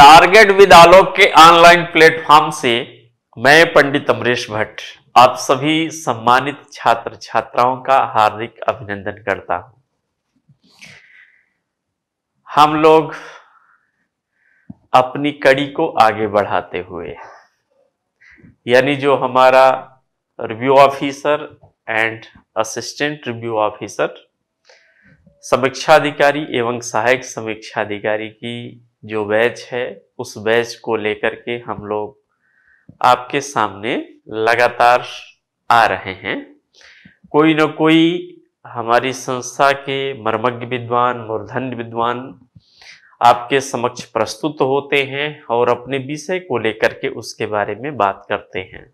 target with आलोक के online platform से मैं पंडित अमरीश भट्ट आप सभी सम्मानित छात्र छात्राओं का हार्दिक अभिनंदन करता हूं हम लोग अपनी कड़ी को आगे बढ़ाते हुए यानी जो हमारा review officer and assistant review officer समीक्षा अधिकारी एवं सहायक समीक्षा अधिकारी की जो बैच है उस बैच को लेकर के हम लोग आपके सामने लगातार आ रहे हैं कोई न कोई हमारी संस्था के मर्मज्ञ विद्वान मूर्धन विद्वान आपके समक्ष प्रस्तुत होते हैं और अपने विषय को लेकर के उसके बारे में बात करते हैं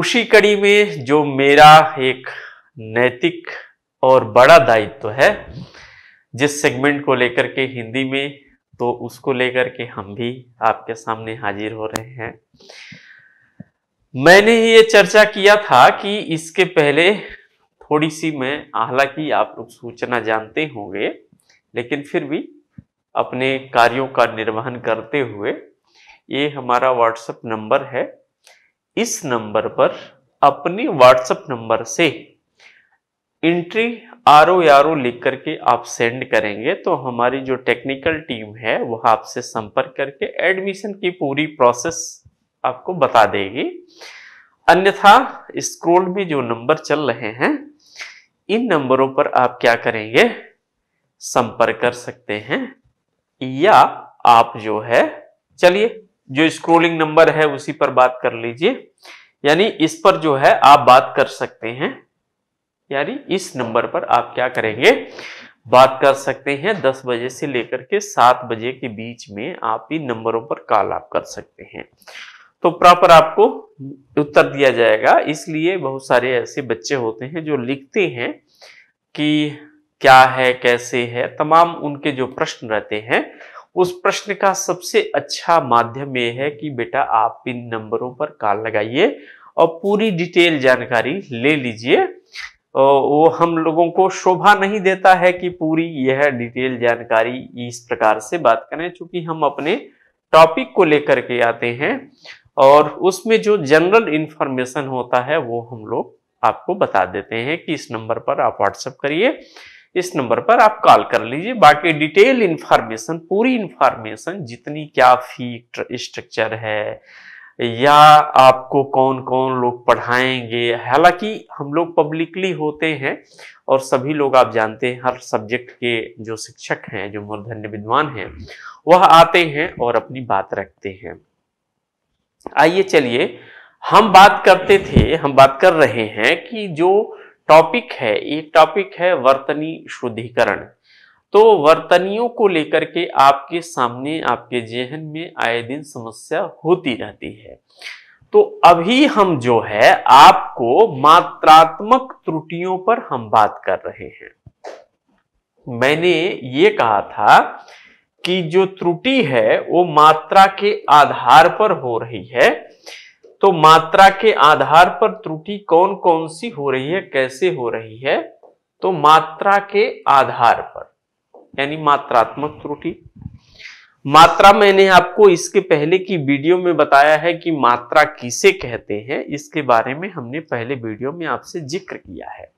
उसी कड़ी में जो मेरा एक नैतिक और बड़ा दायित्व तो है जिस सेगमेंट को लेकर के हिंदी में तो उसको लेकर के हम भी आपके सामने हाजिर हो रहे हैं मैंने ये चर्चा किया था कि इसके पहले थोड़ी सी मैं हालांकि आप लोग सूचना जानते होंगे लेकिन फिर भी अपने कार्यों का निर्वहन करते हुए ये हमारा व्हाट्सएप नंबर है इस नंबर पर अपने व्हाट्सएप नंबर से entry R O R O लिख करके आप सेंड करेंगे तो हमारी जो टेक्निकल टीम है वह आपसे संपर्क करके एडमिशन की पूरी प्रोसेस आपको बता देगी अन्यथा स्क्रोल में जो नंबर चल रहे हैं इन नंबरों पर आप क्या करेंगे संपर्क कर सकते हैं या आप जो है चलिए जो स्क्रोलिंग नंबर है उसी पर बात कर लीजिए यानी इस पर जो है आप बात कर सकते हैं यानी इस नंबर पर आप क्या करेंगे बात कर सकते हैं दस बजे से लेकर के सात बजे के बीच में आप इन नंबरों पर कॉल आप कर सकते हैं तो प्रॉपर आपको उत्तर दिया जाएगा इसलिए बहुत सारे ऐसे बच्चे होते हैं जो लिखते हैं कि क्या है कैसे है तमाम उनके जो प्रश्न रहते हैं उस प्रश्न का सबसे अच्छा माध्यम यह है कि बेटा आप इन नंबरों पर कॉल लगाइए और पूरी डिटेल जानकारी ले लीजिए वो हम लोगों को शोभा नहीं देता है कि पूरी यह डिटेल जानकारी इस प्रकार से बात करें चूंकि हम अपने टॉपिक को लेकर के आते हैं और उसमें जो जनरल इंफॉर्मेशन होता है वो हम लोग आपको बता देते हैं कि इस नंबर पर आप व्हाट्सएप करिए इस नंबर पर आप कॉल कर लीजिए बाकी डिटेल इन्फॉर्मेशन पूरी इंफॉर्मेशन जितनी क्या फी स्ट्रक्चर है या आपको कौन कौन लोग पढ़ाएंगे हालांकि हम लोग पब्लिकली होते हैं और सभी लोग आप जानते हैं हर सब्जेक्ट के जो शिक्षक हैं जो मूर्धन्य विद्वान हैं वह आते हैं और अपनी बात रखते हैं आइए चलिए हम बात करते थे हम बात कर रहे हैं कि जो टॉपिक है ये टॉपिक है वर्तनी शुद्धिकरण तो वर्तनियों को लेकर के आपके सामने आपके जेहन में आए दिन समस्या होती रहती है तो अभी हम जो है आपको मात्रात्मक त्रुटियों पर हम बात कर रहे हैं मैंने ये कहा था कि जो त्रुटि है वो मात्रा के आधार पर हो रही है तो मात्रा के आधार पर त्रुटि कौन कौन सी हो रही है कैसे हो रही है तो मात्रा के आधार पर यानी मात्रात्मक त्रुटि मात्रा मैंने आपको इसके पहले की वीडियो में बताया है कि मात्रा किसे कहते हैं इसके बारे में हमने पहले वीडियो में आपसे जिक्र किया है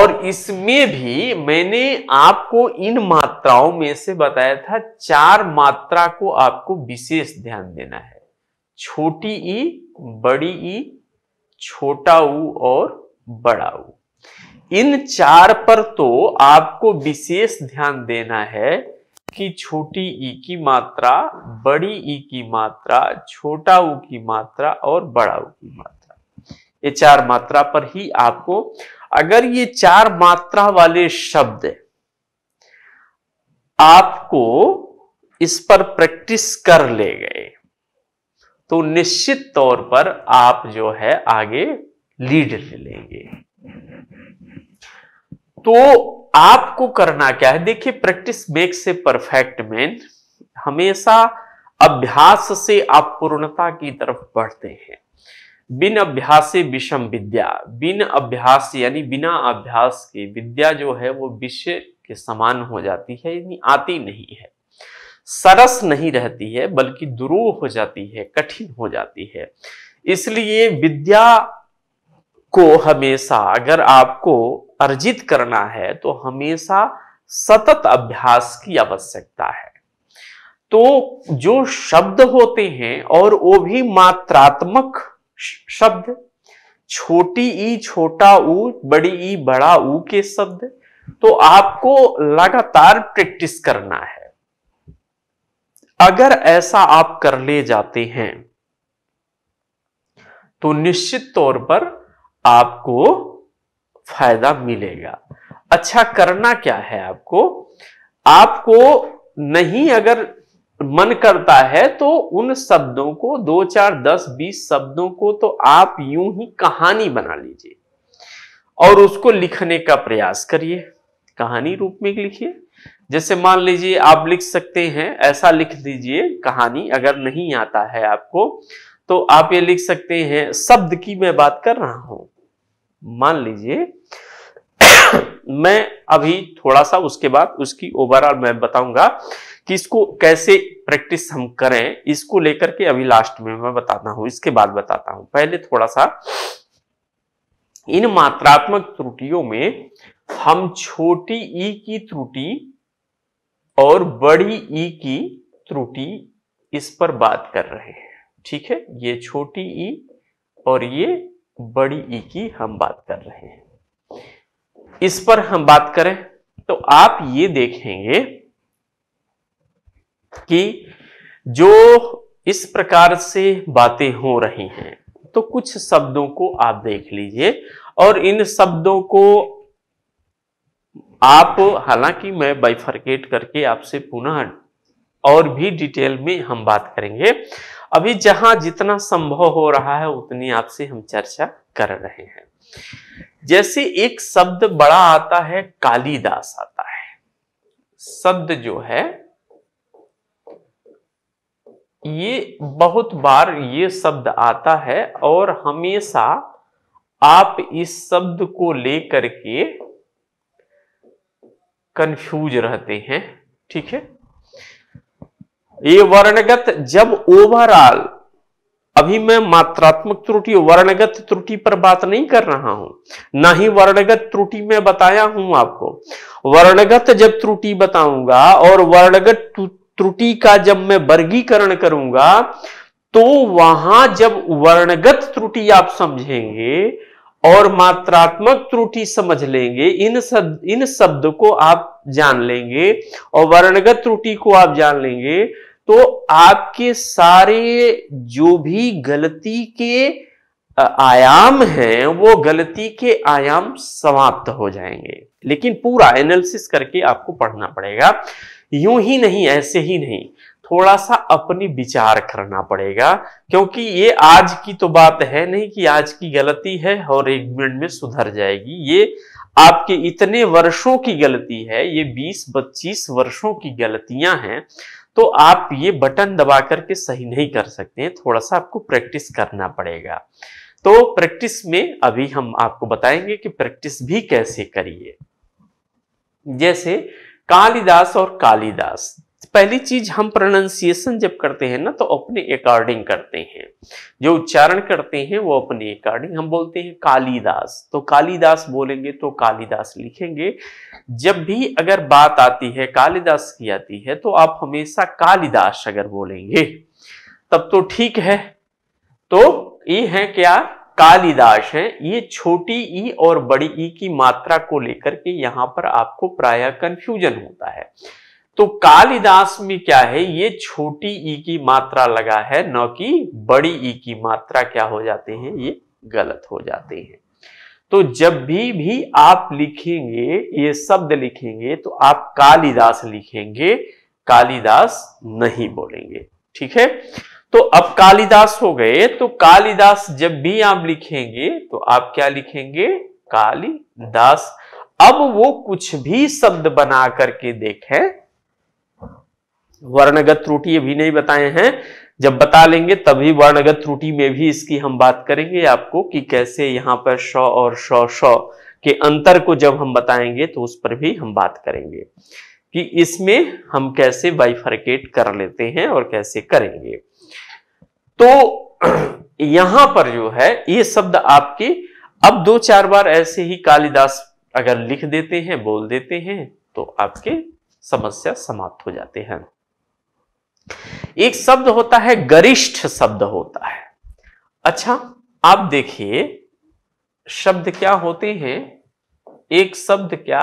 और इसमें भी मैंने आपको इन मात्राओं में से बताया था चार मात्रा को आपको विशेष ध्यान देना है छोटी ई बड़ी ई छोटा ऊ और बड़ा ऊ इन चार पर तो आपको विशेष ध्यान देना है कि छोटी ई की मात्रा बड़ी ई की मात्रा छोटा ऊ की मात्रा और बड़ा ऊ की मात्रा ये चार मात्रा पर ही आपको अगर ये चार मात्रा वाले शब्द आपको इस पर प्रैक्टिस कर ले गए तो निश्चित तौर पर आप जो है आगे लीड ले लेंगे तो आपको करना क्या है देखिए प्रैक्टिस मेक्स से परफेक्ट मैन हमेशा अभ्यास से आप पूर्णता की तरफ बढ़ते हैं बिन अभ्यास से विषम विद्या बिन अभ्यास यानी बिना अभ्यास के विद्या जो है वो विषय के समान हो जाती है यानी आती नहीं है सरस नहीं रहती है बल्कि दुरूह हो जाती है कठिन हो जाती है इसलिए विद्या को हमेशा अगर आपको अर्जित करना है तो हमेशा सतत अभ्यास की आवश्यकता है तो जो शब्द होते हैं और वो भी मात्रात्मक शब्द छोटी ई छोटा ऊ बड़ी ई बड़ा ऊ के शब्द तो आपको लगातार प्रैक्टिस करना है अगर ऐसा आप कर ले जाते हैं तो निश्चित तौर पर आपको फायदा मिलेगा अच्छा करना क्या है आपको आपको नहीं अगर मन करता है तो उन शब्दों को दो चार दस बीस शब्दों को तो आप यूं ही कहानी बना लीजिए और उसको लिखने का प्रयास करिए कहानी रूप में लिखिए जैसे मान लीजिए आप लिख सकते हैं ऐसा लिख दीजिए कहानी अगर नहीं आता है आपको तो आप ये लिख सकते हैं शब्द की मैं बात कर रहा हूं मान लीजिए मैं अभी थोड़ा सा उसके बाद उसकी ओवरऑल मैं बताऊंगा कि इसको कैसे प्रैक्टिस हम करें इसको लेकर के अभी लास्ट में मैं बताता हूं इसके बाद बताता हूं पहले थोड़ा सा इन मात्रात्मक त्रुटियों में हम छोटी ई e की त्रुटि और बड़ी ई e की त्रुटि इस पर बात कर रहे हैं ठीक है ये छोटी ई e और ये बड़ी ई की हम बात कर रहे हैं इस पर हम बात करें तो आप ये देखेंगे कि जो इस प्रकार से बातें हो रही हैं तो कुछ शब्दों को आप देख लीजिए और इन शब्दों को आप हालांकि मैं बाइफर्केट करके आपसे पुनः और भी डिटेल में हम बात करेंगे अभी जहां जितना संभव हो रहा है उतनी आपसे हम चर्चा कर रहे हैं जैसे एक शब्द बड़ा आता है कालिदास आता है शब्द जो है ये बहुत बार ये शब्द आता है और हमेशा आप इस शब्द को लेकर के कंफ्यूज रहते हैं ठीक है ये वर्णगत जब ओवरऑल अभी मैं मात्रात्मक त्रुटि वर्णगत त्रुटि पर बात नहीं कर रहा हूं ना ही वर्णगत त्रुटि में बताया हूं आपको वर्णगत जब त्रुटि बताऊंगा और वर्णगत त्रुटि का जब मैं वर्गीकरण करूंगा तो वहां जब वर्णगत त्रुटि आप समझेंगे और मात्रात्मक त्रुटि समझ लेंगे इन शब्द इन शब्द को आप जान लेंगे और वर्णगत त्रुटि को आप जान लेंगे तो आपके सारे जो भी गलती के आयाम हैं वो गलती के आयाम समाप्त हो जाएंगे लेकिन पूरा एनालिसिस करके आपको पढ़ना पड़ेगा यूं ही नहीं ऐसे ही नहीं थोड़ा सा अपनी विचार करना पड़ेगा क्योंकि ये आज की तो बात है नहीं कि आज की गलती है और एक मिनट में सुधर जाएगी ये आपके इतने वर्षों की गलती है ये 20-25 वर्षों की गलतियां हैं तो आप ये बटन दबा करके सही नहीं कर सकते हैं थोड़ा सा आपको प्रैक्टिस करना पड़ेगा तो प्रैक्टिस में अभी हम आपको बताएंगे कि प्रैक्टिस भी कैसे करिए जैसे कालिदास और कालिदास पहली चीज हम प्रोनाउंसिएशन जब करते हैं ना तो अपने अकॉर्डिंग करते हैं जो उच्चारण करते हैं वो अपने अकॉर्डिंग हम बोलते हैं कालिदास तो कालिदास बोलेंगे तो कालिदास लिखेंगे जब भी अगर बात आती है कालिदास की आती है तो आप हमेशा कालिदास अगर बोलेंगे तब तो ठीक है तो ये है क्या कालिदास है ये छोटी ई और बड़ी ई की मात्रा को लेकर के यहां पर आपको प्राय कंफ्यूजन होता है तो कालिदास में क्या है ये छोटी ई की मात्रा लगा है न कि बड़ी ई की मात्रा क्या हो जाते हैं ये गलत हो जाते हैं तो जब भी भी आप लिखेंगे ये शब्द लिखेंगे तो आप कालिदास लिखेंगे कालिदास नहीं बोलेंगे ठीक है तो अब कालिदास हो गए तो कालिदास जब भी आप लिखेंगे तो आप क्या लिखेंगे कालिदास अब वो कुछ भी शब्द बना करके देखें वर्णगत त्रुटि भी नहीं बताए हैं जब बता लेंगे तभी वर्णगत त्रुटि में भी इसकी हम बात करेंगे आपको कि कैसे यहाँ पर श और श श के अंतर को जब हम बताएंगे तो उस पर भी हम बात करेंगे कि इसमें हम कैसे बाइफर्केट कर लेते हैं और कैसे करेंगे तो यहां पर जो है ये शब्द आपके अब दो चार बार ऐसे ही कालिदास अगर लिख देते हैं बोल देते हैं तो आपके समस्या समाप्त हो जाते हैं एक शब्द होता है गरिष्ठ शब्द होता है अच्छा आप देखिए शब्द क्या होते हैं एक शब्द क्या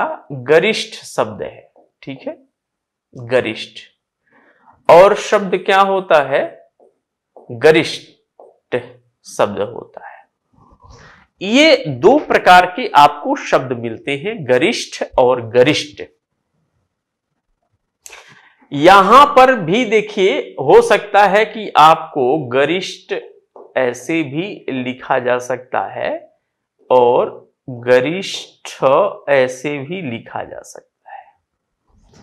गरिष्ठ शब्द है ठीक है गरिष्ठ और शब्द क्या होता है गरिष्ठ शब्द होता है ये दो प्रकार के आपको शब्द मिलते हैं गरिष्ठ और गरिष्ठ यहां पर भी देखिए हो सकता है कि आपको गरिष्ठ ऐसे भी लिखा जा सकता है और गरिष्ठ ऐसे भी लिखा जा सकता है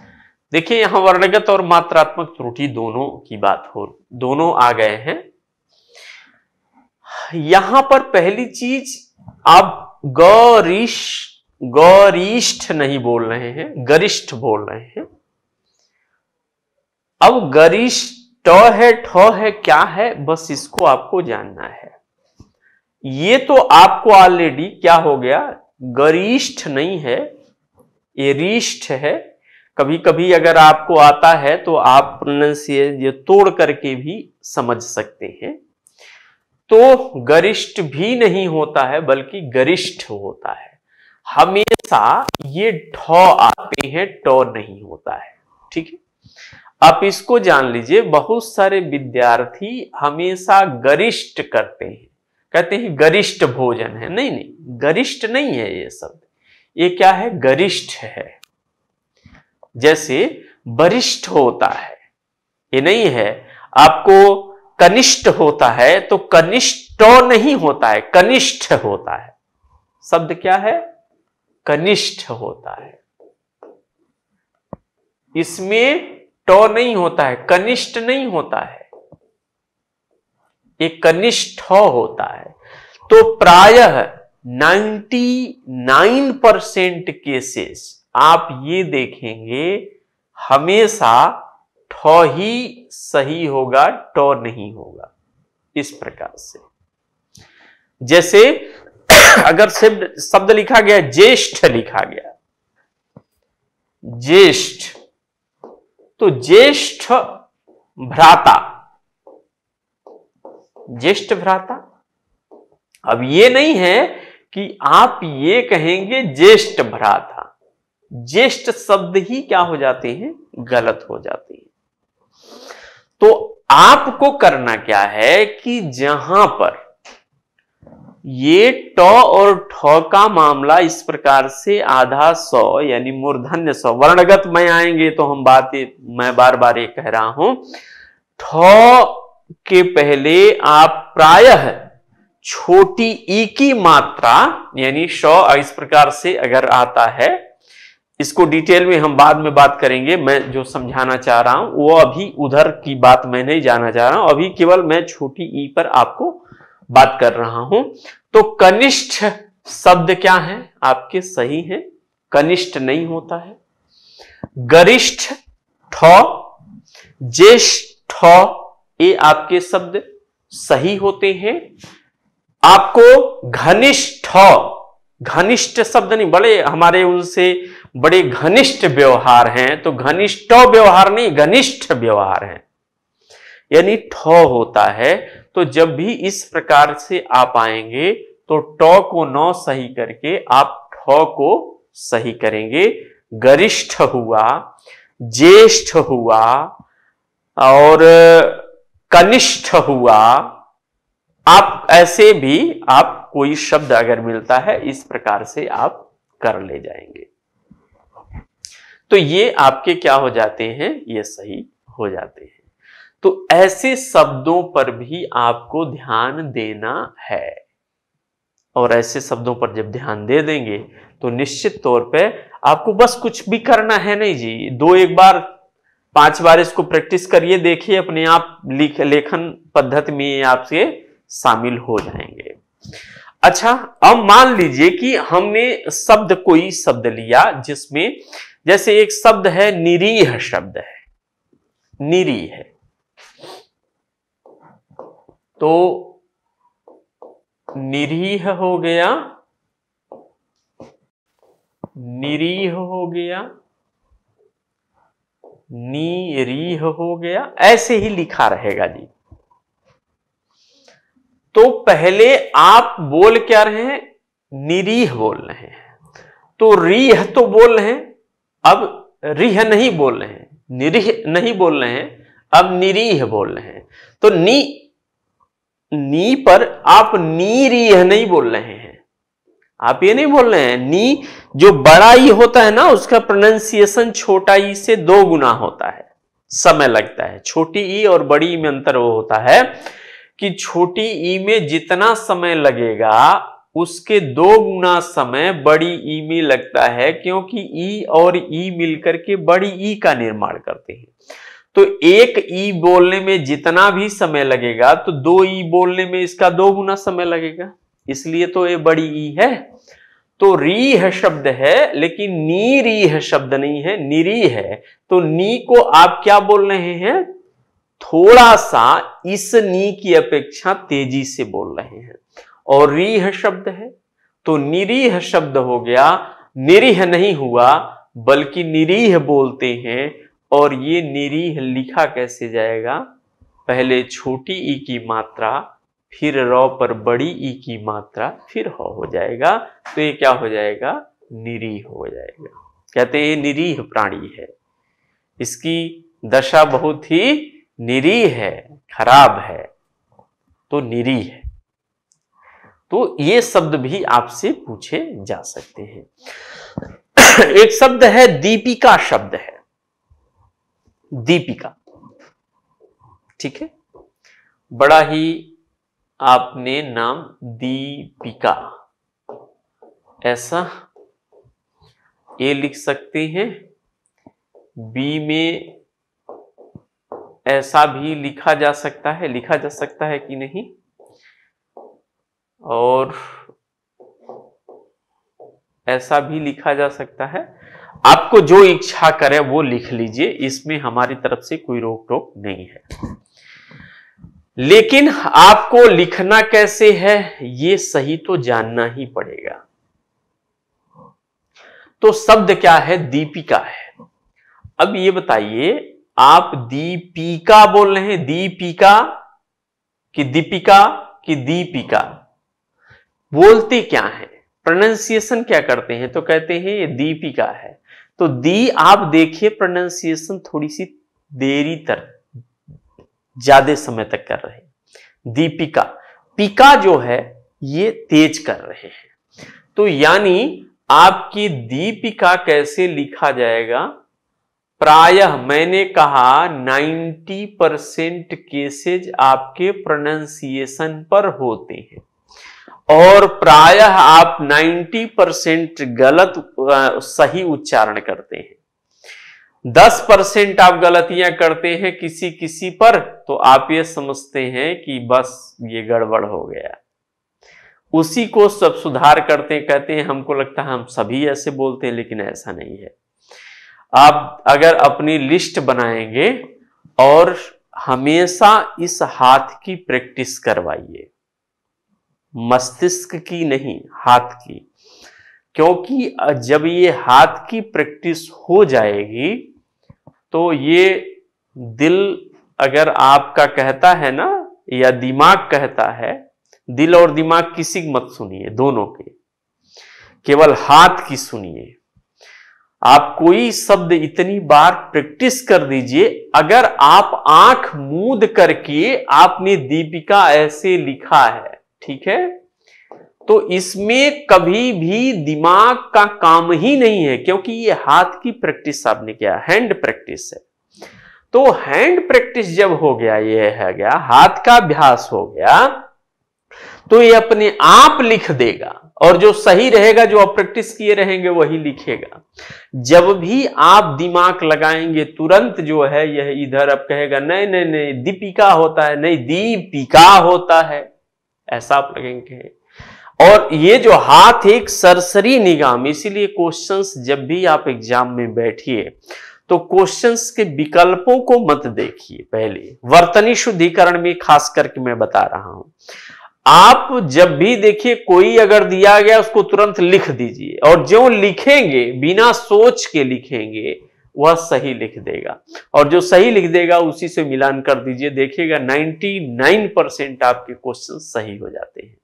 देखिए यहां वर्णगत और मात्रात्मक त्रुटि दोनों की बात हो दोनों आ गए हैं यहां पर पहली चीज आप गौरिष्ठ गौरिष्ठ नहीं बोल रहे हैं गरिष्ठ बोल रहे हैं अब गरिश ट है ठ है क्या है बस इसको आपको जानना है ये तो आपको ऑलरेडी क्या हो गया गरिष्ठ नहीं है ये रिष्ठ है कभी कभी अगर आपको आता है तो आप प्रोनाउंसिएशन ये तोड़ करके भी समझ सकते हैं तो गरिष्ठ भी नहीं होता है बल्कि गरिष्ठ होता है हमेशा ये ठ आते हैं ट नहीं होता है ठीक है आप इसको जान लीजिए बहुत सारे विद्यार्थी हमेशा गरिष्ठ करते हैं कहते हैं गरिष्ठ भोजन है नहीं नहीं गरिष्ठ नहीं है ये शब्द ये क्या है गरिष्ठ है जैसे वरिष्ठ होता है ये नहीं है आपको कनिष्ठ होता है तो कनिष्ठ नहीं होता है कनिष्ठ होता है शब्द क्या है कनिष्ठ होता है इसमें टो नहीं होता है कनिष्ठ नहीं होता है एक कनिष्ठ होता है तो प्रायः 99 परसेंट केसेस आप ये देखेंगे हमेशा ठ ही सही होगा ट नहीं होगा इस प्रकार से जैसे अगर शब्द शब्द लिखा गया ज्येष्ठ लिखा गया ज्येष्ठ तो ज्येष्ठ भ्राता ज्येष्ठ भ्राता अब ये नहीं है कि आप ये कहेंगे ज्येष्ठ भ्राता ज्येष्ठ शब्द ही क्या हो जाते हैं गलत हो जाते हैं तो आपको करना क्या है कि जहां पर ये ट और ठ का मामला इस प्रकार से आधा सौ यानी मूर्धन्य सौ वर्णगत में आएंगे तो हम बात मैं बार बार ये कह रहा हूं ठ के पहले आप प्रायः छोटी ई की मात्रा यानी श इस प्रकार से अगर आता है इसको डिटेल में हम बाद में बात करेंगे मैं जो समझाना चाह रहा हूं वो अभी उधर की बात मैं नहीं जाना चाह रहा हूं अभी केवल मैं छोटी ई पर आपको बात कर रहा हूं तो कनिष्ठ शब्द क्या है आपके सही है कनिष्ठ नहीं होता है गरिष्ठ ठ ज्येष्ठ ये आपके शब्द सही होते हैं आपको घनिष्ठ घनिष्ठ शब्द नहीं बड़े हमारे उनसे बड़े घनिष्ठ व्यवहार हैं तो घनिष्ठ व्यवहार नहीं घनिष्ठ व्यवहार है यानी ठ होता है तो जब भी इस प्रकार से आप आएंगे तो टॉ को नौ सही करके आप ठ को सही करेंगे गरिष्ठ हुआ ज्येष्ठ हुआ और कनिष्ठ हुआ आप ऐसे भी आप कोई शब्द अगर मिलता है इस प्रकार से आप कर ले जाएंगे तो ये आपके क्या हो जाते हैं ये सही हो जाते हैं तो ऐसे शब्दों पर भी आपको ध्यान देना है और ऐसे शब्दों पर जब ध्यान दे देंगे तो निश्चित तौर पे आपको बस कुछ भी करना है नहीं जी दो एक बार पांच बार इसको प्रैक्टिस करिए देखिए अपने आप लिख लेखन पद्धति में आपसे शामिल हो जाएंगे अच्छा अब मान लीजिए कि हमने शब्द कोई शब्द लिया जिसमें जैसे एक शब्द है निरीह शब्द है निरीह है तो निरीह हो गया निरीह हो गया नीरीह हो गया ऐसे ही लिखा रहेगा जी तो पहले आप बोल क्या रहे हैं निरीह बोल रहे हैं तो रीह तो बोल रहे हैं अब रीह नहीं बोल रहे हैं निरीह नहीं बोल रहे हैं अब निरीह बोल रहे हैं तो नी नी पर आप नीरीह नहीं बोल रहे हैं आप ये नहीं बोल रहे हैं नी जो बड़ा ई होता है ना उसका प्रोनाउंसिएशन छोटा ई से दो गुना होता है समय लगता है छोटी ई और बड़ी ई में अंतर वो होता है कि छोटी ई में जितना समय लगेगा उसके दो गुना समय बड़ी ई में लगता है क्योंकि ई और ई मिलकर के बड़ी ई का निर्माण करते हैं तो एक ई बोलने में जितना भी समय लगेगा तो दो ई बोलने में इसका दो गुना समय लगेगा इसलिए तो ये बड़ी ई है तो री है शब्द है लेकिन नी री है शब्द नहीं है निरी है तो नी को आप क्या बोल रहे हैं थोड़ा सा इस नी की अपेक्षा तेजी से बोल रहे हैं और री है शब्द है तो निरीह शब्द हो गया निरीह नहीं हुआ बल्कि निरीह बोलते हैं और ये निरीह लिखा कैसे जाएगा पहले छोटी ई की मात्रा फिर रौ पर बड़ी ई की मात्रा फिर हो हो जाएगा तो ये क्या हो जाएगा निरीह हो जाएगा कहते हैं निरीह प्राणी है इसकी दशा बहुत ही निरीह है खराब है तो निरीह है तो ये शब्द भी आपसे पूछे जा सकते हैं एक शब्द है दीपिका शब्द है दीपिका ठीक है बड़ा ही आपने नाम दीपिका ऐसा ए लिख सकते हैं बी में ऐसा भी लिखा जा सकता है लिखा जा सकता है कि नहीं और ऐसा भी लिखा जा सकता है आपको जो इच्छा करे वो लिख लीजिए इसमें हमारी तरफ से कोई रोक टोक नहीं है लेकिन आपको लिखना कैसे है ये सही तो जानना ही पड़ेगा तो शब्द क्या है दीपिका है अब ये बताइए आप दीपिका बोल रहे हैं दीपिका कि दीपिका कि दीपिका बोलते क्या है प्रोनाउंसिएशन क्या करते हैं तो कहते हैं ये दीपिका है तो दी आप देखिए प्रोनाउंसिएशन थोड़ी सी देरी तक ज्यादा समय तक कर रहे दीपिका पिका जो है ये तेज कर रहे हैं तो यानी आपकी दीपिका कैसे लिखा जाएगा प्रायः मैंने कहा 90 परसेंट केसेज आपके प्रोनाउंसिएशन पर होते हैं और प्रायः आप 90 परसेंट गलत सही उच्चारण करते हैं 10 परसेंट आप गलतियां करते हैं किसी किसी पर तो आप ये समझते हैं कि बस ये गड़बड़ हो गया उसी को सब सुधार करते हैं, कहते हैं हमको लगता है हम सभी ऐसे बोलते हैं लेकिन ऐसा नहीं है आप अगर अपनी लिस्ट बनाएंगे और हमेशा इस हाथ की प्रैक्टिस करवाइए मस्तिष्क की नहीं हाथ की क्योंकि जब ये हाथ की प्रैक्टिस हो जाएगी तो ये दिल अगर आपका कहता है ना या दिमाग कहता है दिल और दिमाग किसी की मत सुनिए दोनों के केवल हाथ की सुनिए आप कोई शब्द इतनी बार प्रैक्टिस कर दीजिए अगर आप आंख मूद करके आपने दीपिका ऐसे लिखा है ठीक है तो इसमें कभी भी दिमाग का काम ही नहीं है क्योंकि ये हाथ की प्रैक्टिस आपने किया हैंड प्रैक्टिस है तो हैंड प्रैक्टिस जब हो गया ये है गया हाथ का अभ्यास हो गया तो ये अपने आप लिख देगा और जो सही रहेगा जो आप प्रैक्टिस किए रहेंगे वही लिखेगा जब भी आप दिमाग लगाएंगे तुरंत जो है यह इधर अब कहेगा नहीं नहीं नहीं दीपिका होता है नहीं दीपिका होता है ऐसा आप लगेंगे और ये जो हाथ एक सरसरी निगाम इसीलिए क्वेश्चंस जब भी आप एग्जाम में बैठिए तो क्वेश्चंस के विकल्पों को मत देखिए पहले वर्तनी शुद्धिकरण में खास करके मैं बता रहा हूं आप जब भी देखिए कोई अगर दिया गया उसको तुरंत लिख दीजिए और जो लिखेंगे बिना सोच के लिखेंगे वह सही लिख देगा और जो सही लिख देगा उसी से मिलान कर दीजिए देखिएगा 99 परसेंट आपके क्वेश्चन सही हो जाते हैं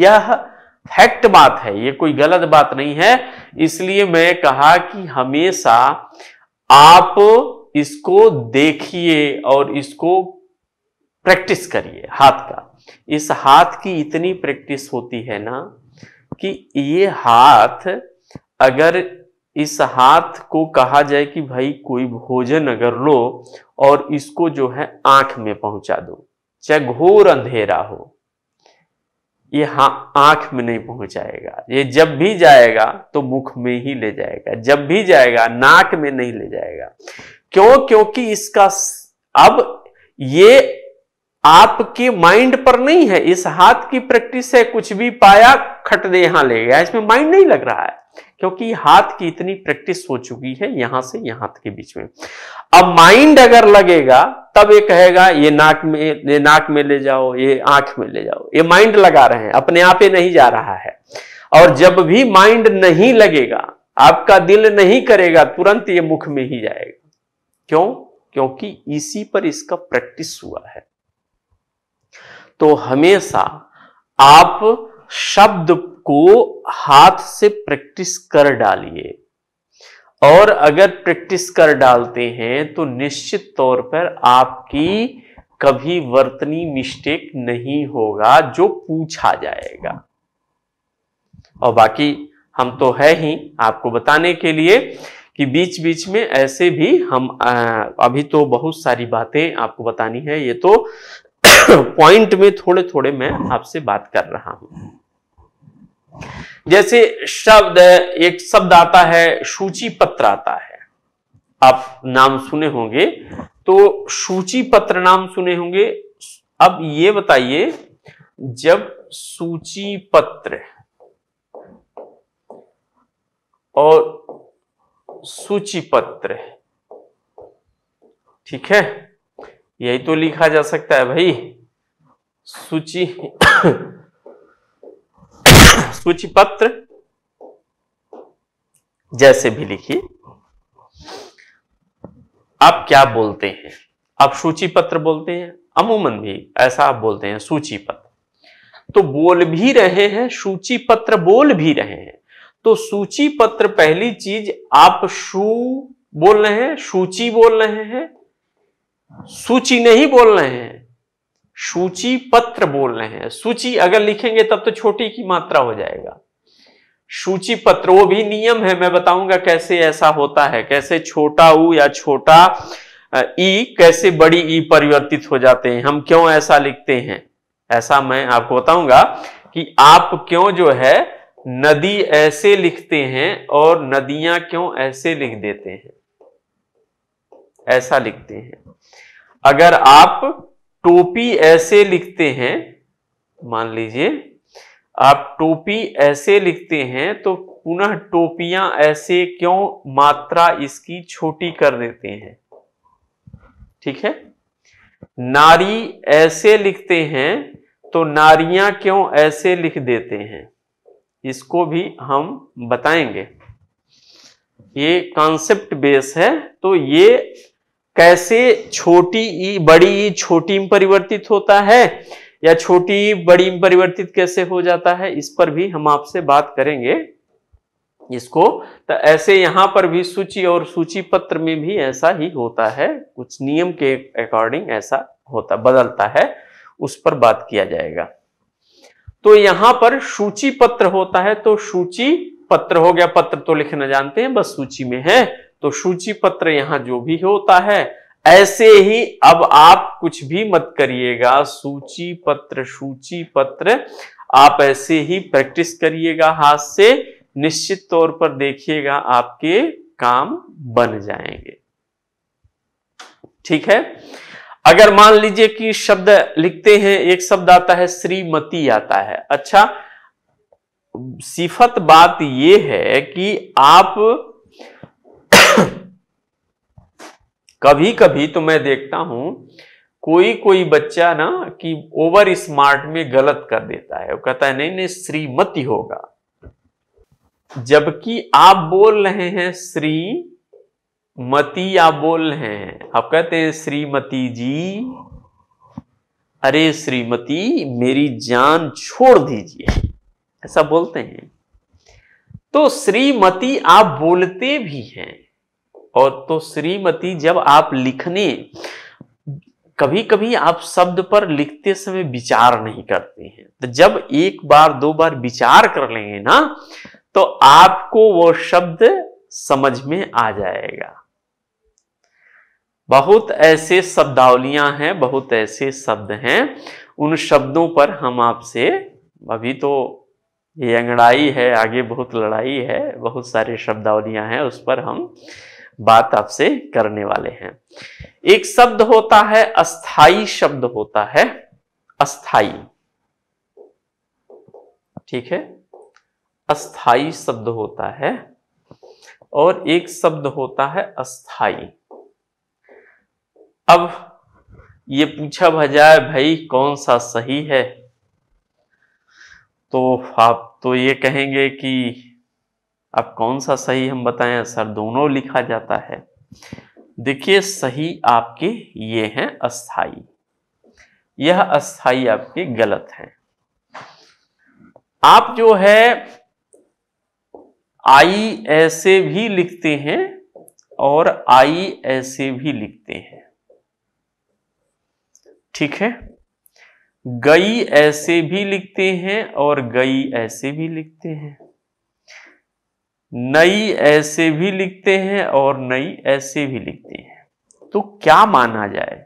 यह फैक्ट बात है यह कोई गलत बात नहीं है इसलिए मैं कहा कि हमेशा आप इसको देखिए और इसको प्रैक्टिस करिए हाथ का इस हाथ की इतनी प्रैक्टिस होती है ना कि ये हाथ अगर इस हाथ को कहा जाए कि भाई कोई भोजन अगर लो और इसको जो है आंख में पहुंचा दो चाहे घोर अंधेरा हो ये हाँ आंख में नहीं पहुंचाएगा ये जब भी जाएगा तो मुख में ही ले जाएगा जब भी जाएगा नाक में नहीं ले जाएगा क्यों क्योंकि इसका अब ये आपके माइंड पर नहीं है इस हाथ की प्रैक्टिस है कुछ भी पाया खट दे यहां ले गया इसमें माइंड नहीं लग रहा है क्योंकि हाथ की इतनी प्रैक्टिस हो चुकी है यहां से यहां के बीच में अब माइंड अगर लगेगा तब ये कहेगा ये नाक में ये नाक में ले जाओ ये आंख में ले जाओ ये माइंड लगा रहे हैं अपने आप ही नहीं जा रहा है और जब भी माइंड नहीं लगेगा आपका दिल नहीं करेगा तुरंत ये मुख में ही जाएगा क्यों क्योंकि इसी पर इसका प्रैक्टिस हुआ है तो हमेशा आप शब्द को हाथ से प्रैक्टिस कर डालिए और अगर प्रैक्टिस कर डालते हैं तो निश्चित तौर पर आपकी कभी वर्तनी मिस्टेक नहीं होगा जो पूछा जाएगा और बाकी हम तो है ही आपको बताने के लिए कि बीच बीच में ऐसे भी हम अभी तो बहुत सारी बातें आपको बतानी है ये तो पॉइंट में थोड़े थोड़े मैं आपसे बात कर रहा हूं जैसे शब्द एक शब्द आता है सूची पत्र आता है आप नाम सुने होंगे तो सूची पत्र नाम सुने होंगे अब ये बताइए जब सूची पत्र और सूची पत्र ठीक है यही तो लिखा जा सकता है भाई सूची सूची पत्र जैसे भी लिखिए आप क्या बोलते हैं आप सूची पत्र बोलते हैं अमूमन भी ऐसा आप बोलते हैं सूची पत्र तो बोल भी रहे हैं सूची पत्र बोल भी रहे हैं तो सूची पत्र पहली चीज आप शू बोल रहे हैं सूची बोल रहे हैं सूची नहीं बोल रहे हैं सूची पत्र बोल रहे हैं सूची अगर लिखेंगे तब तो छोटी की मात्रा हो जाएगा सूची पत्र वो भी नियम है मैं बताऊंगा कैसे ऐसा होता है कैसे छोटा ऊ या छोटा ई कैसे बड़ी ई परिवर्तित हो जाते हैं हम क्यों ऐसा लिखते हैं ऐसा मैं आपको बताऊंगा कि आप क्यों जो है नदी ऐसे लिखते हैं और नदियां क्यों ऐसे लिख देते हैं ऐसा लिखते हैं अगर आप टोपी ऐसे लिखते हैं मान लीजिए आप टोपी ऐसे लिखते हैं तो पुनः टोपियां ऐसे क्यों मात्रा इसकी छोटी कर देते हैं ठीक है नारी ऐसे लिखते हैं तो नारियां क्यों ऐसे लिख देते हैं इसको भी हम बताएंगे ये कॉन्सेप्ट बेस है तो ये कैसे छोटी ई बड़ी ई छोटी में परिवर्तित होता है या छोटी ई बड़ी में परिवर्तित कैसे हो जाता है इस पर भी हम आपसे बात करेंगे इसको तो ऐसे यहां पर भी सूची और सूची पत्र में भी ऐसा ही होता है कुछ नियम के अकॉर्डिंग ऐसा होता बदलता है उस पर बात किया जाएगा तो यहां पर सूची पत्र होता है तो सूची पत्र हो गया पत्र तो लिखना जानते हैं बस सूची में है तो सूची पत्र यहां जो भी होता है ऐसे ही अब आप कुछ भी मत करिएगा सूची पत्र सूची पत्र आप ऐसे ही प्रैक्टिस करिएगा हाथ से निश्चित तौर पर देखिएगा आपके काम बन जाएंगे ठीक है अगर मान लीजिए कि शब्द लिखते हैं एक शब्द आता है श्रीमती आता है अच्छा सिफत बात यह है कि आप कभी कभी तो मैं देखता हूं कोई कोई बच्चा ना कि ओवर स्मार्ट में गलत कर देता है वो कहता है नहीं नहीं श्रीमती होगा जबकि आप बोल रहे हैं श्री मती आप बोल रहे हैं आप कहते हैं श्रीमती जी अरे श्रीमती मेरी जान छोड़ दीजिए ऐसा बोलते हैं तो श्रीमती आप बोलते भी हैं और तो श्रीमती जब आप लिखने कभी कभी आप शब्द पर लिखते समय विचार नहीं करते हैं तो जब एक बार दो बार विचार कर लेंगे ना तो आपको वो शब्द समझ में आ जाएगा बहुत ऐसे शब्दावलियां हैं बहुत ऐसे शब्द हैं उन शब्दों पर हम आपसे अभी तो ये अंगड़ाई है आगे बहुत लड़ाई है बहुत सारे शब्दावलियां हैं उस पर हम बात आपसे करने वाले हैं एक शब्द होता है अस्थाई शब्द होता है अस्थाई ठीक है अस्थाई शब्द होता है और एक शब्द होता है अस्थाई अब ये पूछा भजाए भाई कौन सा सही है तो आप तो ये कहेंगे कि अब कौन सा सही हम बताएं सर दोनों लिखा जाता है देखिए सही आपके ये हैं अस्थाई यह अस्थाई आपके गलत है आप जो है आई ऐसे भी लिखते हैं और आई ऐसे भी लिखते हैं ठीक है गई ऐसे भी लिखते हैं और गई ऐसे भी लिखते हैं नई ऐसे भी लिखते हैं और नई ऐसे भी लिखते हैं तो क्या माना जाए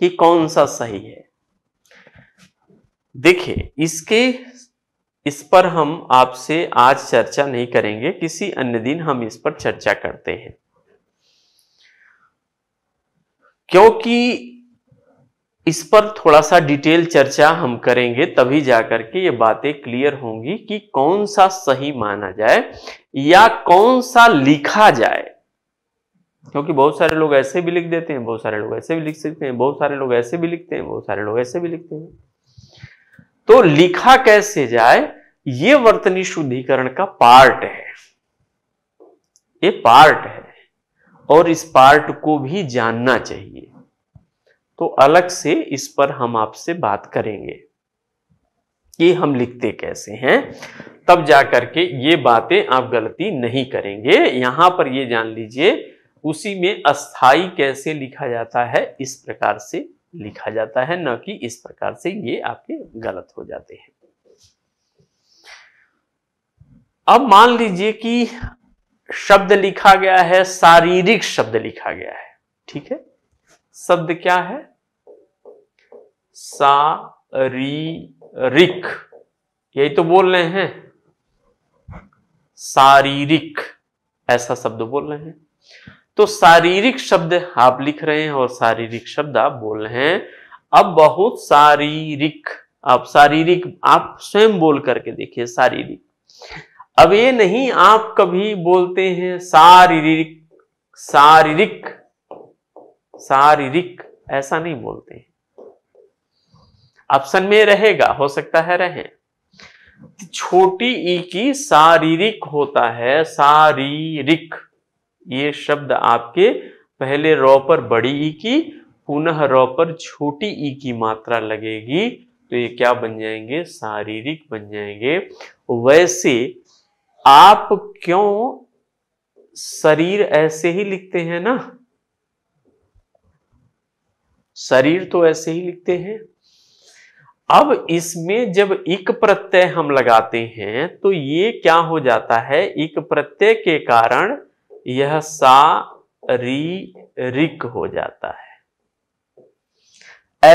कि कौन सा सही है देखिए इसके इस पर हम आपसे आज चर्चा नहीं करेंगे किसी अन्य दिन हम इस पर चर्चा करते हैं क्योंकि इस पर थोड़ा सा डिटेल चर्चा हम करेंगे तभी जाकर के ये बातें क्लियर होंगी कि कौन सा सही माना जाए या कौन सा लिखा जाए क्योंकि बहुत सारे लोग ऐसे भी लिख देते हैं बहुत सारे लोग ऐसे भी लिख सकते हैं बहुत सारे लोग ऐसे भी लिखते हैं बहुत सारे लोग ऐसे भी लिखते हैं तो लिखा कैसे जाए ये वर्तनी शुद्धिकरण का पार्ट है ये पार्ट है और इस पार्ट को भी जानना चाहिए तो अलग से इस पर हम आपसे बात करेंगे कि हम लिखते कैसे हैं तब जा करके ये बातें आप गलती नहीं करेंगे यहां पर ये जान लीजिए उसी में अस्थाई कैसे लिखा जाता है इस प्रकार से लिखा जाता है न कि इस प्रकार से ये आपके गलत हो जाते हैं अब मान लीजिए कि शब्द लिखा गया है शारीरिक शब्द लिखा गया है ठीक है शब्द क्या है सा री रिक यही तो बोल रहे हैं शारीरिक ऐसा शब्द बोल रहे हैं तो शारीरिक शब्द आप लिख रहे हैं और शारीरिक शब्द आप बोल रहे हैं अब बहुत शारीरिक आप शारीरिक आप स्वयं बोल करके देखिए शारीरिक अब ये नहीं आप कभी बोलते हैं शारीरिक शारीरिक शारीरिक ऐसा नहीं बोलते हैं ऑप्शन में रहेगा हो सकता है रहे छोटी ई की शारीरिक होता है शारीरिक ये शब्द आपके पहले रॉ पर बड़ी ई की पुनः रॉ पर छोटी ई की मात्रा लगेगी तो ये क्या बन जाएंगे शारीरिक बन जाएंगे वैसे आप क्यों शरीर ऐसे ही लिखते हैं ना शरीर तो ऐसे ही लिखते हैं अब इसमें जब एक प्रत्यय हम लगाते हैं तो ये क्या हो जाता है एक प्रत्यय के कारण यह सा री रिक हो जाता है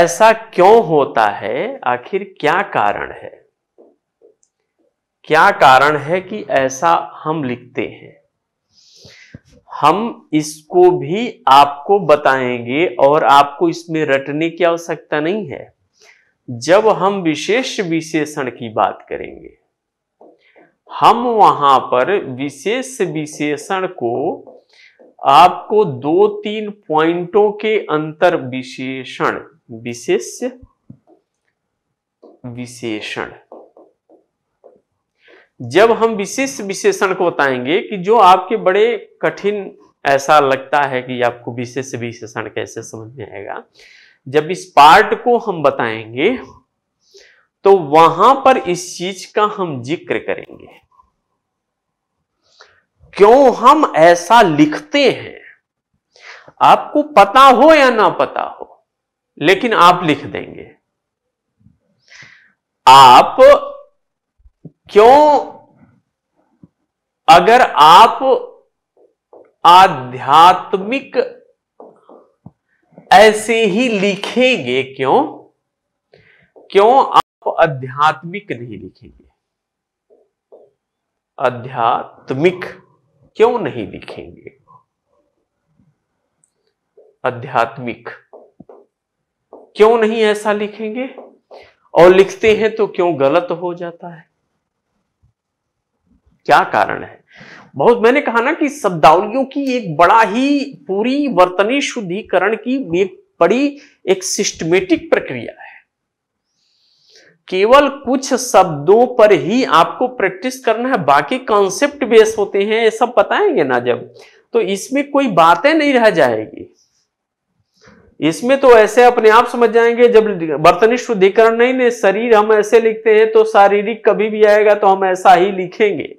ऐसा क्यों होता है आखिर क्या कारण है क्या कारण है कि ऐसा हम लिखते हैं हम इसको भी आपको बताएंगे और आपको इसमें रटने की आवश्यकता नहीं है जब हम विशेष विशेषण की बात करेंगे हम वहां पर विशेष विशेषण को आपको दो तीन पॉइंटों के अंतर विशेषण विशेष विशेषण जब हम विशेष विशेषण को बताएंगे कि जो आपके बड़े कठिन ऐसा लगता है कि आपको विशेष विशेषण कैसे समझ में आएगा जब इस पार्ट को हम बताएंगे तो वहां पर इस चीज का हम जिक्र करेंगे क्यों हम ऐसा लिखते हैं आपको पता हो या ना पता हो लेकिन आप लिख देंगे आप क्यों अगर आप आध्यात्मिक ऐसे ही लिखेंगे क्यों क्यों आप आध्यात्मिक नहीं लिखेंगे आध्यात्मिक क्यों नहीं लिखेंगे आध्यात्मिक क्यों नहीं ऐसा लिखेंगे और लिखते हैं तो क्यों गलत हो जाता है क्या कारण है बहुत मैंने कहा ना कि शब्दावलियों की एक बड़ा ही पूरी वर्तनी शुद्धिकरण की एक बड़ी एक सिस्टमेटिक प्रक्रिया है केवल कुछ शब्दों पर ही आपको प्रैक्टिस करना है बाकी कॉन्सेप्ट बेस होते हैं ये सब बताएंगे ना जब तो इसमें कोई बातें नहीं रह जाएगी इसमें तो ऐसे अपने आप समझ जाएंगे जब वर्तनी शुद्धिकरण नहीं नहीं शरीर हम ऐसे लिखते हैं तो शारीरिक कभी भी आएगा तो हम ऐसा ही लिखेंगे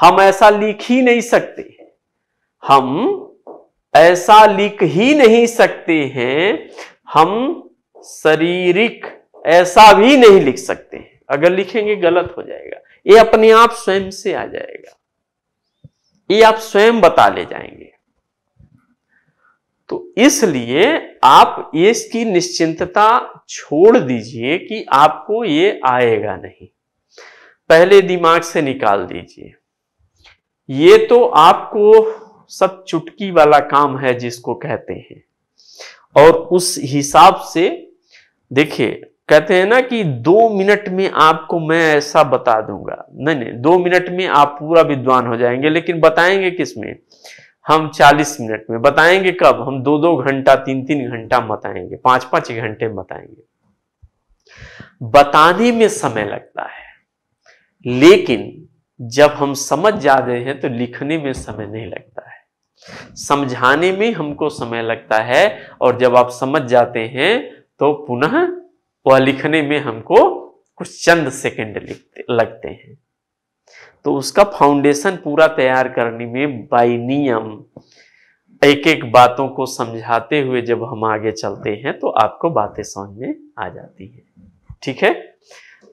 हम ऐसा लिख ही नहीं सकते हम ऐसा लिख ही नहीं सकते हैं हम शारीरिक ऐसा भी नहीं लिख सकते हैं अगर लिखेंगे गलत हो जाएगा ये अपने आप स्वयं से आ जाएगा ये आप स्वयं बता ले जाएंगे तो इसलिए आप इसकी निश्चिंतता छोड़ दीजिए कि आपको ये आएगा नहीं पहले दिमाग से निकाल दीजिए ये तो आपको सब चुटकी वाला काम है जिसको कहते हैं और उस हिसाब से देखिए कहते हैं ना कि दो मिनट में आपको मैं ऐसा बता दूंगा नहीं नहीं दो मिनट में आप पूरा विद्वान हो जाएंगे लेकिन बताएंगे किस में हम 40 मिनट में बताएंगे कब हम दो दो घंटा तीन तीन घंटा बताएंगे पांच पांच घंटे बताएंगे बताने में समय लगता है लेकिन जब हम समझ जा रहे हैं तो लिखने में समय नहीं लगता है समझाने में हमको समय लगता है और जब आप समझ जाते हैं तो पुनः वह लिखने में हमको कुछ चंद सेकंड लगते हैं तो उसका फाउंडेशन पूरा तैयार करने में बाय नियम एक एक बातों को समझाते हुए जब हम आगे चलते हैं तो आपको बातें समझ में आ जाती है ठीक है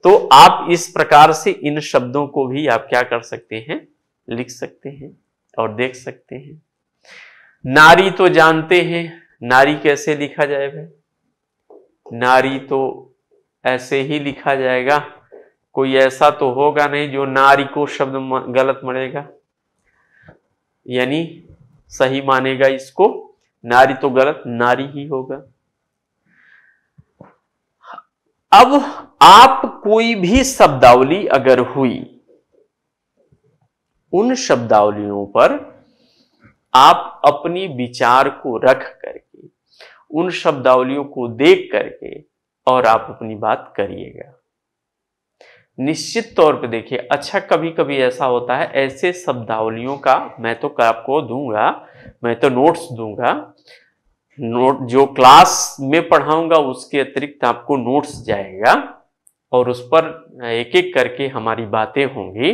तो आप इस प्रकार से इन शब्दों को भी आप क्या कर सकते हैं लिख सकते हैं और देख सकते हैं नारी तो जानते हैं नारी कैसे लिखा जाए भाई नारी तो ऐसे ही लिखा जाएगा कोई ऐसा तो होगा नहीं जो नारी को शब्द गलत मरेगा यानी सही मानेगा इसको नारी तो गलत नारी ही होगा अब आप कोई भी शब्दावली अगर हुई उन शब्दावलियों पर आप अपनी विचार को रख करके उन शब्दावलियों को देख करके और आप अपनी बात करिएगा निश्चित तौर पर देखिए अच्छा कभी कभी ऐसा होता है ऐसे शब्दावलियों का मैं तो आपको दूंगा मैं तो नोट्स दूंगा नोट जो क्लास में पढ़ाऊंगा उसके अतिरिक्त आपको नोट्स जाएगा और उस पर एक एक करके हमारी बातें होंगी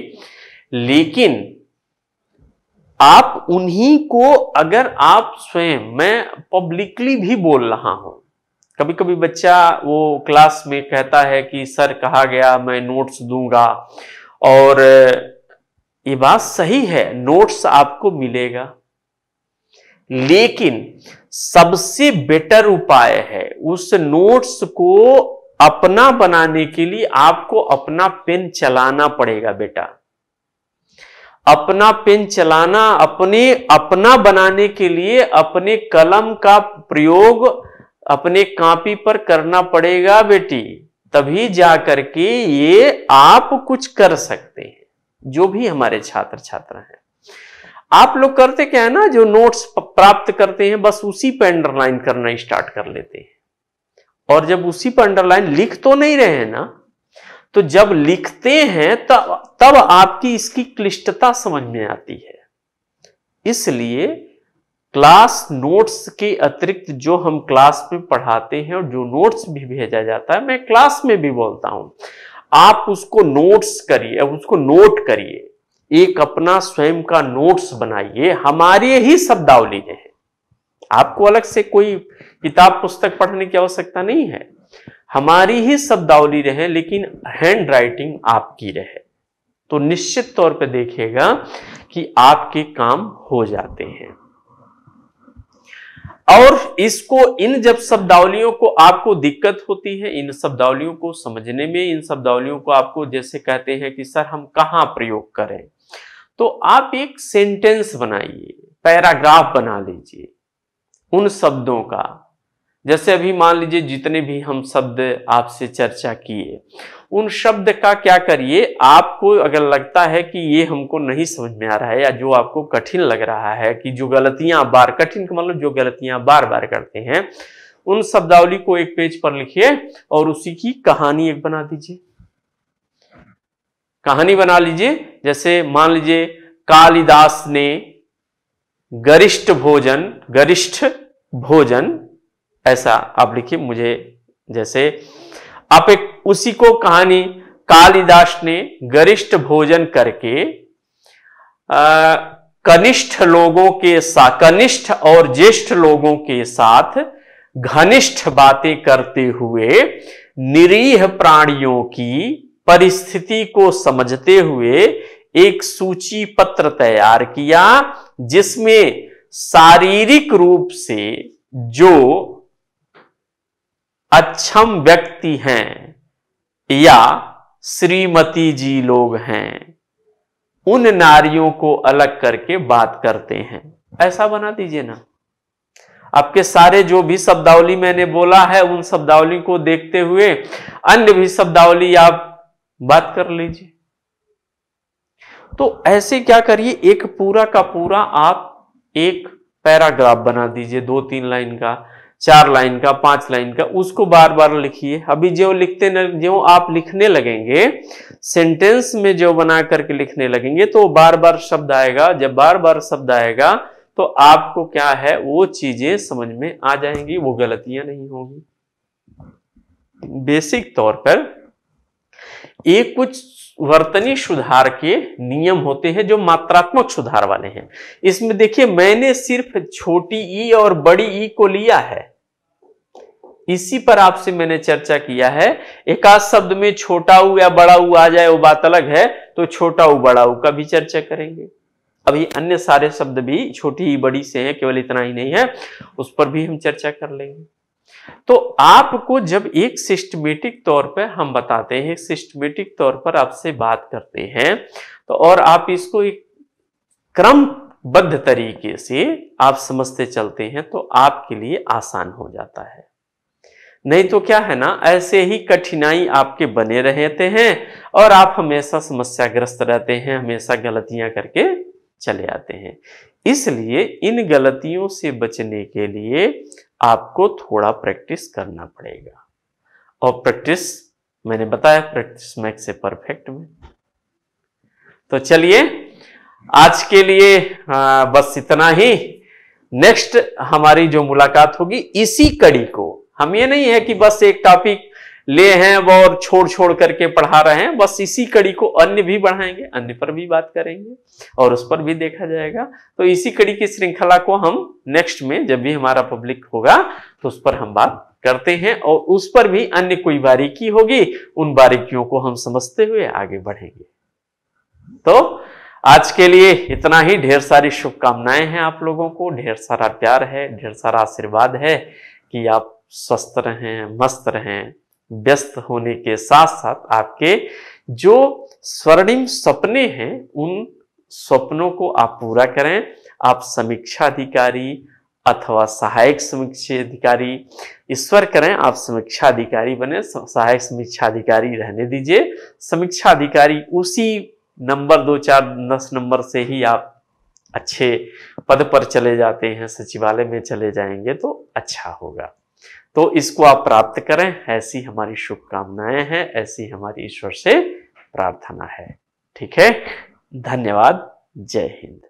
लेकिन आप उन्हीं को अगर आप स्वयं मैं पब्लिकली भी बोल रहा हूं कभी कभी बच्चा वो क्लास में कहता है कि सर कहा गया मैं नोट्स दूंगा और ये बात सही है नोट्स आपको मिलेगा लेकिन सबसे बेटर उपाय है उस नोट्स को अपना बनाने के लिए आपको अपना पेन चलाना पड़ेगा बेटा अपना पेन चलाना अपने अपना बनाने के लिए अपने कलम का प्रयोग अपने कापी पर करना पड़ेगा बेटी तभी जा करके ये आप कुछ कर सकते हैं जो भी हमारे छात्र छात्रा हैं आप लोग करते क्या है ना जो नोट्स प्राप्त करते हैं बस उसी पे अंडरलाइन करना स्टार्ट कर लेते हैं और जब उसी पर अंडरलाइन लिख तो नहीं रहे हैं ना तो जब लिखते हैं तब तब आपकी इसकी क्लिष्टता समझ में आती है इसलिए क्लास नोट्स के अतिरिक्त जो हम क्लास में पढ़ाते हैं और जो नोट्स भी भेजा जाता है मैं क्लास में भी बोलता हूं आप उसको नोट्स करिए उसको नोट करिए एक अपना स्वयं का नोट्स बनाइए हमारे ही शब्दावली में है आपको अलग से कोई किताब पुस्तक पढ़ने की आवश्यकता नहीं है हमारी ही शब्दावली रहे लेकिन हैंड राइटिंग आपकी रहे तो निश्चित तौर पर देखेगा कि आपके काम हो जाते हैं और इसको इन जब शब्दावलियों को आपको दिक्कत होती है इन शब्दावलियों को समझने में इन शब्दावलियों को आपको जैसे कहते हैं कि सर हम कहां प्रयोग करें तो आप एक सेंटेंस बनाइए पैराग्राफ बना लीजिए उन शब्दों का जैसे अभी मान लीजिए जितने भी हम शब्द आपसे चर्चा किए उन शब्द का क्या करिए आपको अगर लगता है कि ये हमको नहीं समझ में आ रहा है या जो आपको कठिन लग रहा है कि जो गलतियां बार कठिन का मतलब जो गलतियां बार बार करते हैं उन शब्दावली को एक पेज पर लिखिए और उसी की कहानी एक बना दीजिए कहानी बना लीजिए जैसे मान लीजिए कालिदास ने गरिष्ठ भोजन गरिष्ठ भोजन ऐसा आप लिखिए मुझे जैसे आप एक उसी को कहानी कालिदास ने गरिष्ठ भोजन करके कनिष्ठ लोगों के साथ कनिष्ठ और ज्येष्ठ लोगों के साथ घनिष्ठ बातें करते हुए निरीह प्राणियों की परिस्थिति को समझते हुए एक सूची पत्र तैयार किया जिसमें शारीरिक रूप से जो अक्षम व्यक्ति हैं या श्रीमती जी लोग हैं उन नारियों को अलग करके बात करते हैं ऐसा बना दीजिए ना आपके सारे जो भी शब्दावली मैंने बोला है उन शब्दावली को देखते हुए अन्य भी शब्दावली आप बात कर लीजिए तो ऐसे क्या करिए एक पूरा का पूरा आप एक पैराग्राफ बना दीजिए दो तीन लाइन का चार लाइन का पांच लाइन का उसको बार बार लिखिए अभी जो लिखते न जो आप लिखने लगेंगे सेंटेंस में जो बना करके लिखने लगेंगे तो बार बार शब्द आएगा जब बार बार शब्द आएगा तो आपको क्या है वो चीजें समझ में आ जाएंगी वो गलतियां नहीं होंगी बेसिक तौर पर ये कुछ वर्तनी सुधार के नियम होते हैं जो मात्रात्मक सुधार वाले हैं इसमें देखिए मैंने सिर्फ छोटी ई और बड़ी ई को लिया है इसी पर आपसे मैंने चर्चा किया है एकाध शब्द में छोटा ऊ या बड़ा ऊ आ जाए वो बात अलग है तो छोटा ऊ बड़ा ऊ का भी चर्चा करेंगे अभी अन्य सारे शब्द भी छोटी ई बड़ी से है केवल इतना ही नहीं है उस पर भी हम चर्चा कर लेंगे तो आपको जब एक सिस्टमेटिक तौर पर हम बताते हैं सिस्टमेटिक तौर पर आपसे बात करते हैं तो और आप इसको एक क्रमबद्ध तरीके से आप समझते चलते हैं तो आपके लिए आसान हो जाता है नहीं तो क्या है ना ऐसे ही कठिनाई आपके बने रहते हैं और आप हमेशा समस्याग्रस्त रहते हैं हमेशा गलतियां करके चले आते हैं इसलिए इन गलतियों से बचने के लिए आपको थोड़ा प्रैक्टिस करना पड़ेगा और प्रैक्टिस मैंने बताया प्रैक्टिस मैक्स से परफेक्ट में तो चलिए आज के लिए बस इतना ही नेक्स्ट हमारी जो मुलाकात होगी इसी कड़ी को हम ये नहीं है कि बस एक टॉपिक ले हैं वो और छोड़ छोड़ करके पढ़ा रहे हैं बस इसी कड़ी को अन्य भी बढ़ाएंगे अन्य पर भी बात करेंगे और उस पर भी देखा जाएगा तो इसी कड़ी की श्रृंखला को हम नेक्स्ट में जब भी हमारा पब्लिक होगा तो उस पर हम बात करते हैं और उस पर भी अन्य कोई बारीकी होगी उन बारीकियों को हम समझते हुए आगे बढ़ेंगे तो आज के लिए इतना ही ढेर सारी शुभकामनाएं हैं आप लोगों को ढेर सारा प्यार है ढेर सारा आशीर्वाद है कि आप स्वस्थ रहें मस्त रहें व्यस्त होने के साथ साथ आपके जो स्वर्णिम सपने हैं उन स्वप्नों को आप पूरा करें आप समीक्षा अधिकारी अथवा सहायक समीक्षा अधिकारी ईश्वर करें आप समीक्षा अधिकारी बने सहायक समीक्षा अधिकारी रहने दीजिए समीक्षा अधिकारी उसी नंबर दो चार दस नंबर से ही आप अच्छे पद पर चले जाते हैं सचिवालय में चले जाएंगे तो अच्छा होगा तो इसको आप प्राप्त करें ऐसी हमारी शुभकामनाएं हैं ऐसी हमारी ईश्वर से प्रार्थना है ठीक है धन्यवाद जय हिंद